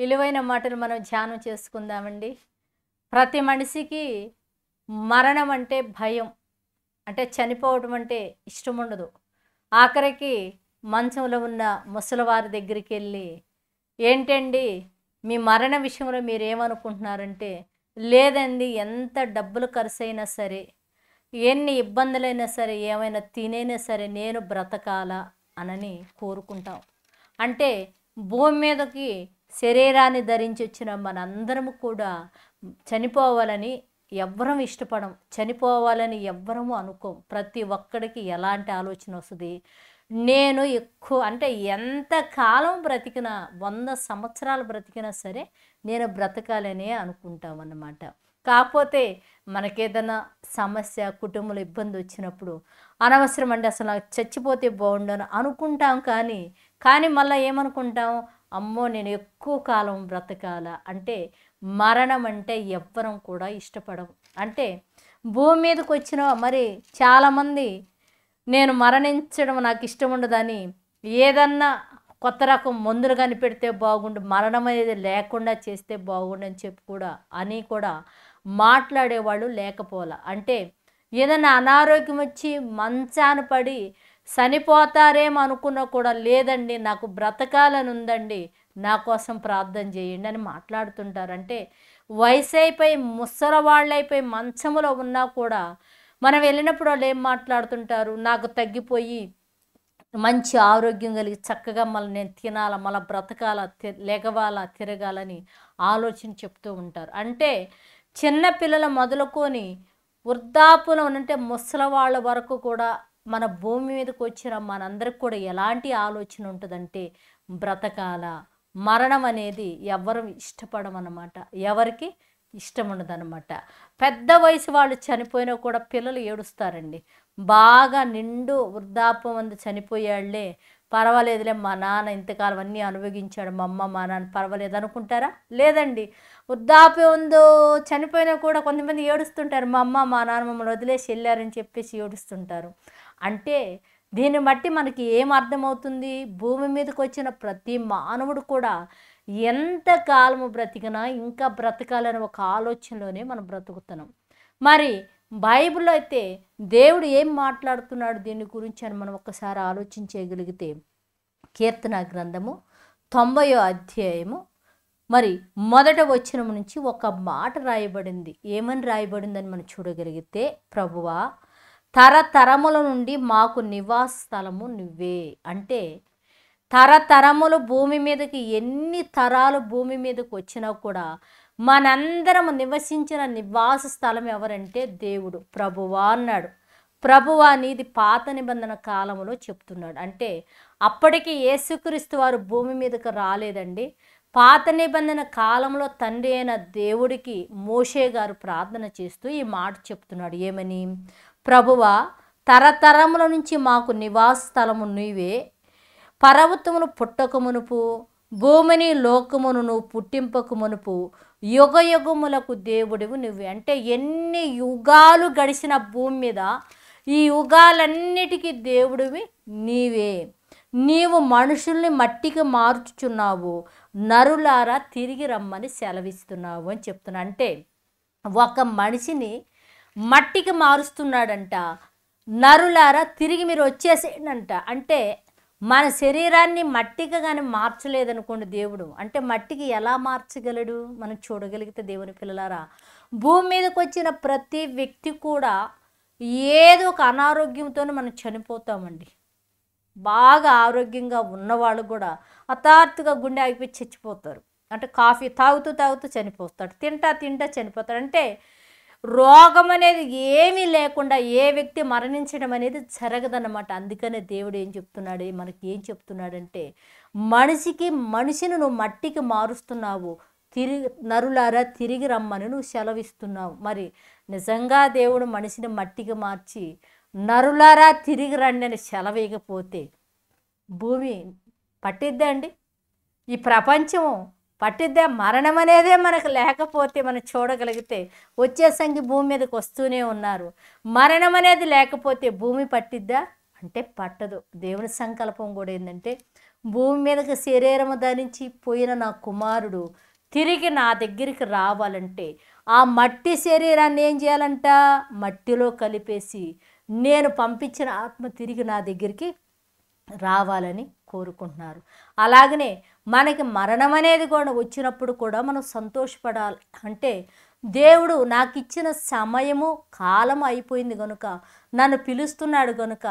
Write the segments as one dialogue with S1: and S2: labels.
S1: విలువైన మాటలు మనం ధ్యానం చేసుకుందామండి ప్రతి మనిషికి మరణం అంటే భయం అంటే చనిపోవడం అంటే ఇష్టం ఉండదు ఆఖరికి మంచంలో ఉన్న ముసలివారి దగ్గరికి వెళ్ళి ఏంటండి మీ మరణ విషయంలో మీరేమనుకుంటున్నారంటే లేదండి ఎంత డబ్బులు ఖర్చు సరే ఎన్ని ఇబ్బందులైనా సరే ఏమైనా తినైనా సరే నేను బ్రతకాలా అనని కోరుకుంటాం అంటే భూమి మీదకి శరీరాన్ని ధరించి వచ్చిన మనందరము కూడా చనిపోవాలని ఎవ్వరం ఇష్టపడం చనిపోవాలని ఎవ్వరము అనుకోం ప్రతి ఒక్కడికి ఎలాంటి ఆలోచన వస్తుంది నేను ఎక్కువ అంటే ఎంత కాలం బ్రతికినా వంద సంవత్సరాలు బ్రతికినా సరే నేను బ్రతకాలనే అనుకుంటాం అన్నమాట కాకపోతే మనకేదైనా సమస్య కుటుంబంలో ఇబ్బంది వచ్చినప్పుడు అనవసరం అంటే అసలు చచ్చిపోతే బాగుండను అనుకుంటాం కానీ కానీ మళ్ళీ ఏమనుకుంటాం అమ్మో నేను ఎక్కువ కాలం బ్రతకాల అంటే మరణం అంటే ఎవ్వరం కూడా ఇష్టపడం అంటే భూమి మీదకి వచ్చిన మరి చాలామంది నేను మరణించడం నాకు ఇష్టం ఉండదని ఏదన్నా కొత్త రకం మందులు కనిపెడితే బాగుండు మరణం అనేది లేకుండా చేస్తే బాగుండు అని చెప్పి కూడా అని కూడా మాట్లాడేవాళ్ళు లేకపోవాల అంటే ఏదైనా అనారోగ్యం వచ్చి మంచాన పడి చనిపోతారేమో అనుకున్నా కూడా లేదండి నాకు బ్రతకాలని ఉందండి నా కోసం ప్రార్థన చేయండి అని మాట్లాడుతుంటారంటే వయసు అయిపోయి ముసలవాళ్ళైపోయి మంచములో ఉన్నా కూడా మనం వెళ్ళినప్పుడు వాళ్ళు ఏం మాట్లాడుతుంటారు నాకు తగ్గిపోయి మంచి ఆరోగ్యం కలిగి చక్కగా మళ్ళీ నేను తినాలా మళ్ళీ బ్రతకాల లెగవాలా తిరగాలని ఆలోచన చెప్తూ ఉంటారు అంటే చిన్న పిల్లలు మొదలుకొని వృద్ధాపులో ఉంటే ముసలవాళ్ళ వరకు కూడా మన భూమి మీదకి వచ్చిన మనందరికి కూడా ఎలాంటి ఆలోచన ఉంటుందంటే బ్రతకాల మరణం అనేది ఎవరు ఇష్టపడమన్నమాట ఎవరికి ఇష్టం ఉండదన్నమాట పెద్ద వయసు వాళ్ళు చనిపోయినా కూడా పిల్లలు ఏడుస్తారండి బాగా నిండు వృద్ధాపం అందు చనిపోయాళ్లే పర్వాలేదులే మా నాన్న ఇంతకాలం అన్నీ అనుభవించాడు మా అమ్మ మా నాన్న పర్వాలేదు అనుకుంటారా లేదండి వృద్ధాప్యం ఉందో చనిపోయినా కూడా కొంతమంది ఏడుస్తుంటారు మా అమ్మ మా నాన్న మమ్మల్ని వదిలేసి వెళ్ళారని చెప్పేసి ఏడుస్తుంటారు అంటే దీన్ని బట్టి మనకి ఏం అర్థమవుతుంది భూమి మీదకి వచ్చిన ప్రతి మానవుడు కూడా ఎంత కాలము బ్రతికినా ఇంకా బ్రతకాలనే ఒక ఆలోచనలోనే మనం బ్రతుకుతున్నాం మరి బైబిల్ అయితే దేవుడు ఏం మాట్లాడుతున్నాడు దీని గురించి అని మనం ఒకసారి ఆలోచించగలిగితే కీర్తన గ్రంథము తొంభయో అధ్యాయము మరి మొదట వచ్చిన నుంచి ఒక మాట రాయబడింది ఏమని రాయబడిందని మనం చూడగలిగితే ప్రభువా తరతరముల నుండి మాకు నివాస స్థలము నువ్వే అంటే తరతరములు భూమి మీదకి ఎన్ని తరాలు భూమి మీదకి వచ్చినా కూడా మనందరం నివసించిన నివాస స్థలం ఎవరంటే దేవుడు ప్రభువా అన్నాడు ప్రభువా అనేది పాత నిబంధన కాలంలో చెప్తున్నాడు అంటే అప్పటికి యేసుక్రీస్తు వారు భూమి మీదకి రాలేదండి పాత నిబంధన కాలంలో తండ్రి అయిన దేవుడికి మోషే గారు ప్రార్థన చేస్తూ ఈ మాట చెప్తున్నాడు ఏమని ప్రభువ తరతరముల నుంచి మాకు నివాస స్థలము నీవే పర్వతమును పుట్టకమునుపు భూమిని లోకమును నువ్వు పుట్టింపకు మునుపు యుగ యుగములకు దేవుడివి నువ్వు అంటే ఎన్ని యుగాలు గడిచిన భూమి మీద ఈ యుగాలన్నిటికీ దేవుడివి నీవే నీవు మనుషుల్ని మట్టికి మార్చుచున్నావు నరులారా తిరిగి రమ్మని సెలవిస్తున్నావు అని చెప్తున్నా అంటే ఒక మనిషిని మట్టికి మారుస్తున్నాడంట నరులారా తిరిగి మీరు వచ్చేసేయండంట అంటే మన శరీరాన్ని మట్టిగా కానీ మార్చలేదనుకోండి దేవుడు అంటే మట్టికి ఎలా మార్చగలడు మనం చూడగలిగితే దేవుని పిల్లలారా భూమి మీదకి వచ్చిన ప్రతి వ్యక్తి కూడా ఏదో ఒక అనారోగ్యంతో మనం చనిపోతామండి బాగా ఆరోగ్యంగా ఉన్నవాళ్ళు కూడా హఠాత్తుగా గుండె ఆగిపోయి చచ్చిపోతారు అంటే కాఫీ తాగుతూ తాగుతూ చనిపోతాడు తింటా తింటా చనిపోతాడు అంటే రోగం అనేది ఏమీ లేకుండా ఏ వ్యక్తి మరణించడం అనేది జరగదన్నమాట అందుకనే దేవుడు ఏం చెప్తున్నాడు మనకి ఏం చెప్తున్నాడంటే మనిషికి మనిషిని నువ్వు మట్టికి మారుస్తున్నావు తిరిగి నరులారా తిరిగి రమ్మని నువ్వు సెలవిస్తున్నావు మరి నిజంగా దేవుడు మనిషిని మట్టికి మార్చి నరులారా తిరిగి రండి అని సెలవేయకపోతే భూమి పట్టిద్దండి ఈ ప్రపంచం పట్టిద్దా మరణం అనేదే మనకు లేకపోతే మనం చూడగలిగితే వచ్చే సంగి భూమి మీదకి వస్తూనే ఉన్నారు మరణం అనేది లేకపోతే భూమి పట్టిద్దా అంటే పట్టదు దేవుని సంకల్పం కూడా ఏంటంటే భూమి మీదకి శరీరం ధరించి పోయిన నా కుమారుడు తిరిగి నా దగ్గరికి రావాలంటే ఆ మట్టి శరీరాన్ని ఏం చేయాలంట మట్టిలో కలిపేసి నేను పంపించిన ఆత్మ తిరిగి నా దగ్గరికి రావాలని కోరుకుంటున్నారు అలాగనే మనకి మరణం అనేది కూడా వచ్చినప్పుడు కూడా మనం సంతోషపడాలి అంటే దేవుడు నాకు ఇచ్చిన సమయము కాలం అయిపోయింది కనుక నన్ను పిలుస్తున్నాడు కనుక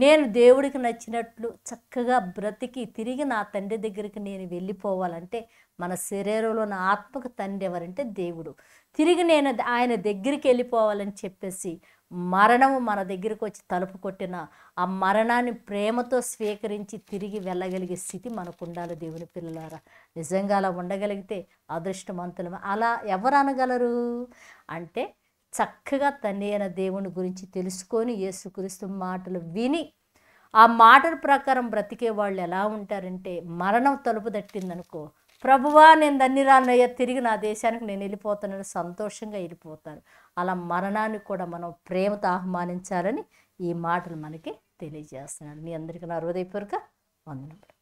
S1: నేను దేవుడికి నచ్చినట్లు చక్కగా బ్రతికి తిరిగి నా తండ్రి దగ్గరికి నేను వెళ్ళిపోవాలంటే మన శరీరంలో నా ఆత్మకు తండ్రి ఎవరంటే దేవుడు తిరిగి నేను ఆయన దగ్గరికి వెళ్ళిపోవాలని చెప్పేసి మరణం మన దగ్గరకు వచ్చి తలుపు కొట్టిన ఆ మరణాన్ని ప్రేమతో స్వీకరించి తిరిగి వెళ్ళగలిగే స్థితి మనకు ఉండాలి దేవుని పిల్లలారా నిజంగా అలా ఉండగలిగితే అదృష్టవంతులం అలా ఎవరు అనగలరు అంటే చక్కగా తండ్రి అయిన దేవుని గురించి తెలుసుకొని యేసుక్రీస్తు మాటలు విని ఆ మాటల ప్రకారం బ్రతికే వాళ్ళు ఎలా ఉంటారంటే మరణం తలుపు తట్టిందనుకో ప్రభువా నేను దన్నిరాలనయ్యా తిరిగి నా దేశానికి నేను వెళ్ళిపోతానని సంతోషంగా వెళ్ళిపోతాను అలా మరణానికి కూడా మనం ప్రేమతో ఆహ్వానించాలని ఈ మాటలు మనకి తెలియజేస్తున్నాడు మీ అందరికీ నా హృదయపూర్వక వందనములు